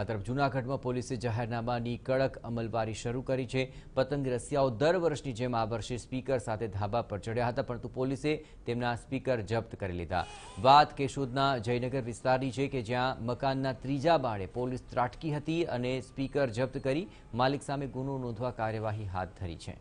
આ તરફ જૂનાગઢમાં પોલીસે જાહેરનામાની કડક અમલવારી શરૂ કરી છે પતંગ રસિયાઓ દર વર્ષની જેમ આ વર્ષે સ્પીકર સાથે ધાબા પર ચડ્યા હતા પરંતુ પોલીસે તેમના સ્પીકર જપ્ત કરી લીધા વાત કેશોદના જયનગર વિસ્તારની છે કે જ્યાં મકાનના ત્રીજા બાળે પોલીસ ત્રાટકી હતી અને સ્પીકર જપ્ત કરી માલિક સામે ગુનો નોંધવા કાર્યવાહી હાથ ધરી છે